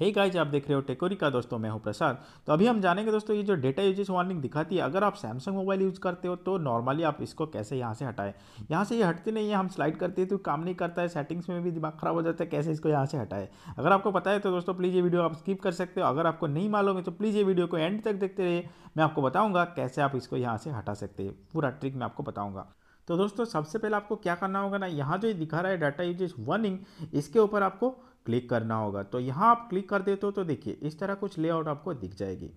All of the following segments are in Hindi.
हे hey गाइज आप देख रहे हो टेकोरी का दोस्तों मैं हूं प्रसाद तो अभी हम जानेंगे दोस्तों ये जो डेटा यूजेस वार्निंग दिखाती है अगर आप सैमसंग मोबाइल यूज़ करते हो तो नॉर्मली आप इसको कैसे यहाँ से हटाएं यहाँ से ये यह हटते नहीं है हम स्लाइड करते हैं तो काम नहीं करता है सेटिंग्स में भी दिमाग खराब हो जाता है कैसे इसको यहाँ से हटाए अगर आपको पता है तो दोस्तों प्लीज़ ये वीडियो आप स्किप कर सकते हो अगर आपको नहीं मालूम है तो प्लीज़ ये वीडियो को एंड तक देखते रहिए मैं आपको बताऊँगा कैसे आप इसको यहाँ से हटा सकते हैं पूरा ट्रिक मैं आपको बताऊँगा तो दोस्तों सबसे पहले आपको क्या करना होगा ना यहाँ जो दिखा रहा है डाटा यूजेस वार्निंग इसके ऊपर आपको क्लिक करना होगा तो यहाँ आप क्लिक कर देते हो तो देखिए इस तरह कुछ लेआउट आपको दिख जाएगी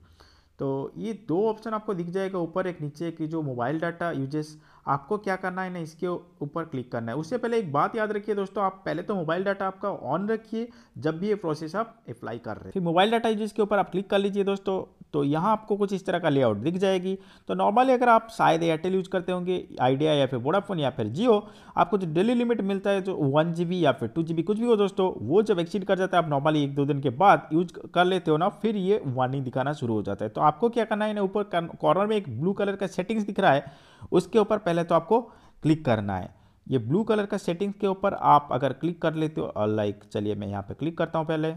तो ये दो ऑप्शन आपको दिख जाएगा ऊपर एक नीचे कि जो मोबाइल डाटा यूजेस आपको क्या करना है ना इसके ऊपर क्लिक करना है उससे पहले एक बात याद रखिए दोस्तों आप पहले तो मोबाइल डाटा आपका ऑन रखिए जब भी ये प्रोसेस आप अप्लाई कर रहे हैं फिर मोबाइल डाटा यूजेस के ऊपर आप क्लिक कर लीजिए दोस्तों तो यहाँ आपको कुछ इस तरह का लेआउट दिख जाएगी तो नॉर्मली अगर आप शायद एयरटेल यूज करते होंगे आइडिया या फिर वोडाफोन या फिर जियो आपको जो डेली लिमिट मिलता है जो वन जी या फिर टू जी कुछ भी हो दोस्तों वो जब एक्सीड कर जाता है आप नॉर्मली एक दो दिन के बाद यूज कर लेते हो ना फिर ये वार्निंग दिखाना शुरू हो जाता है तो आपको क्या करना है इन्हें ऊपर कॉर्नर में एक ब्लू कलर का सेटिंग्स दिख रहा है उसके ऊपर पहले तो आपको क्लिक करना है ये ब्लू कलर का सेटिंग्स के ऊपर आप अगर क्लिक कर लेते हो लाइक चलिए मैं यहाँ पर क्लिक करता हूँ पहले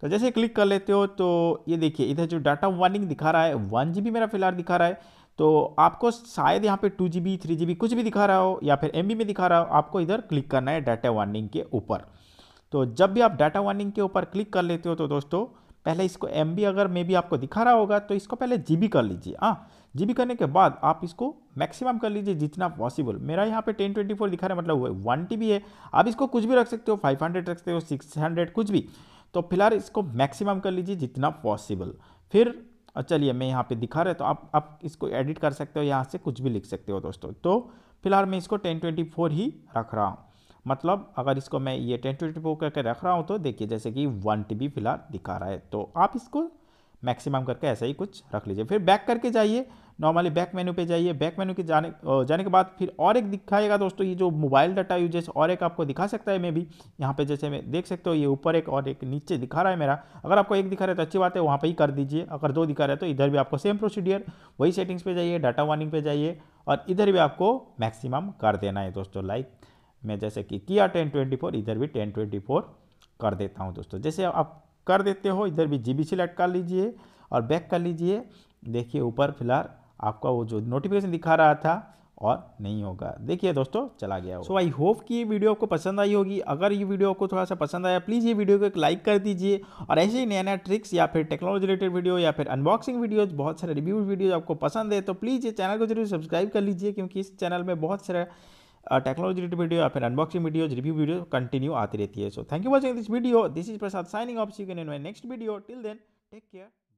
तो जैसे क्लिक कर लेते हो तो ये देखिए इधर जो डाटा वार्निंग दिखा रहा है वन जी मेरा फिलहाल दिखा रहा है तो आपको शायद यहाँ पे टू जी बी कुछ भी दिखा रहा हो या फिर एम में दिखा रहा हो आपको इधर क्लिक करना है डाटा वार्निंग के ऊपर तो जब भी आप डाटा वार्निंग के ऊपर क्लिक कर लेते हो तो दोस्तों पहले इसको एम अगर मे बी आपको दिखा रहा होगा तो इसको पहले जी कर लीजिए हाँ जी करने के बाद आप इसको मैक्सिमम कर लीजिए जितना पॉसिबल मेरा यहाँ पे 1024 दिखा रहा है मतलब वन टी है आप इसको कुछ भी रख सकते हो 500 रख सकते हो 600 कुछ भी तो फिलहाल इसको मैक्सिमम कर लीजिए जितना पॉसिबल फिर चलिए मैं यहाँ पे दिखा रहा तो आप आप इसको एडिट कर सकते हो यहाँ से कुछ भी लिख सकते हो दोस्तों तो फिलहाल मैं इसको टेन ट्वेंटी फोर ही रख रहा हूँ मतलब अगर इसको मैं ये टेन ट्वेंटी फोर करके रख रहा हूँ तो देखिए जैसे कि वन टी फिलहाल दिखा रहा है तो आप इसको मैक्सिमम करके ऐसा ही कुछ रख लीजिए फिर बैक करके जाइए नॉर्मली बैक मेन्यू पे जाइए बैक मेन्यू के जाने जाने के बाद फिर और एक दिखाएगा दोस्तों ये जो मोबाइल डाटा यूजेस और एक आपको दिखा सकता है मे भी यहाँ पे जैसे मैं देख सकते हो ये ऊपर एक और एक नीचे दिखा रहा है मेरा अगर आपको एक दिखा रहा है तो अच्छी बात है वहाँ पर ही कर दीजिए अगर दो दिखा रहा है तो इधर भी आपको सेम प्रोसीडियर वही सेटिंग्स पर जाइए डाटा वार्निंग पर जाइए और इधर भी आपको मैक्सिमम कर देना है दोस्तों लाइक मैं जैसे कि किया टेन ट्वेंटी फोर इधर भी टेन ट्वेंटी फोर कर देता हूँ दोस्तों जैसे आप कर देते हो इधर भी जी बी सिलेक्ट कर लीजिए और बैक कर लीजिए देखिए ऊपर फिलहाल आपका वो जो नोटिफिकेशन दिखा रहा था और नहीं होगा देखिए दोस्तों चला गया सो आई होप कि ये वीडियो आपको पसंद आई होगी अगर ये वीडियो आपको थोड़ा सा पसंद आया प्लीज़ ये वीडियो को एक लाइक कर दीजिए और ऐसे ही नया नया ट्रिक्स या फिर टेक्नोलॉजी रिलेटेड वीडियो या फिर अनबॉक्सिंग वीडियोज बहुत सारे रिव्यू वीडियोज आपको पसंद है तो प्लीज़ ये चैनल को जरूर सब्सक्राइब कर लीजिए क्योंकि इस चैनल में बहुत सारे टेक्नोलॉजी रिलेटेड वीडियो या फिर unboxing videos review video continue आती रहती है so thank you watching this video this is Prasad signing off see can in my next video till then take care